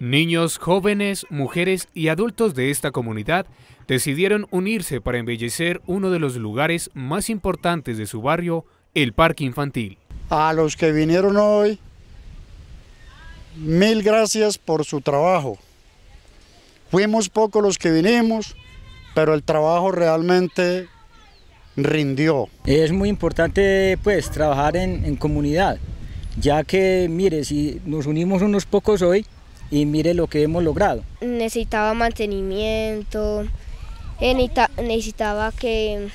Niños, jóvenes, mujeres y adultos de esta comunidad decidieron unirse para embellecer uno de los lugares más importantes de su barrio, el Parque Infantil. A los que vinieron hoy, mil gracias por su trabajo. Fuimos pocos los que vinimos, pero el trabajo realmente rindió. Es muy importante pues trabajar en, comunidad, ya que mire, si nos unimos unos pocos hoy, y mire lo que hemos logrado. Necesitaba mantenimiento, necesitaba que,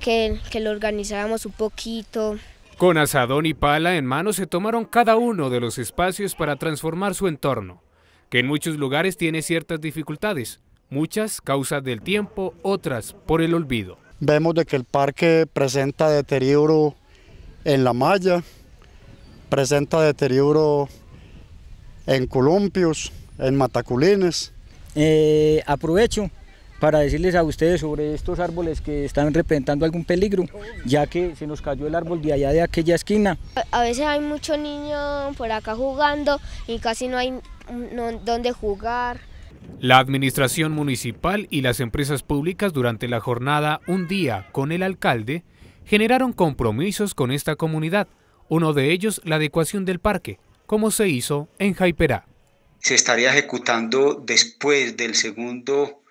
que, lo organizáramos un poquito. Con asadón y pala en mano se tomaron cada uno de los espacios para transformar su entorno, que en muchos lugares tiene ciertas dificultades, muchas causas del tiempo, otras por el olvido. Vemos de que el parque presenta deterioro en la malla, presenta deterioro en columpios, en mataculines. Eh, aprovecho para decirles a ustedes sobre estos árboles que están representando algún peligro, ya que se nos cayó el árbol de allá de aquella esquina. A veces hay muchos niños por acá jugando y casi no hay donde jugar. La administración municipal y las empresas públicas durante la jornada Un Día con el alcalde generaron compromisos con esta comunidad, uno de ellos la adecuación del parque, como se hizo en Jaiperá. Se estaría ejecutando después del segundo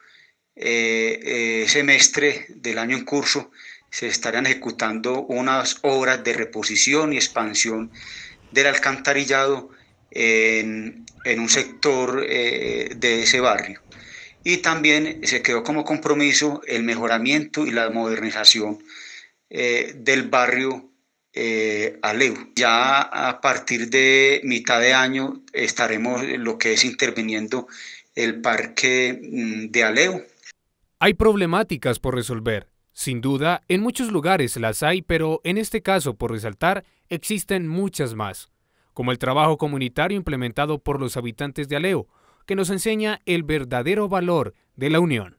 eh, eh, semestre del año en curso, se estarían ejecutando unas obras de reposición y expansión del alcantarillado en, un sector eh, de ese barrio. Y también se quedó como compromiso el mejoramiento y la modernización del barrio eh, Aleu. Ya a partir de mitad de año estaremos lo que es interviniendo el parque mm, de Aleu. Hay problemáticas por resolver. Sin duda, en muchos lugares las hay, pero en este caso, por resaltar, existen muchas más, como el trabajo comunitario implementado por los habitantes de Aleo, que nos enseña el verdadero valor de la unión.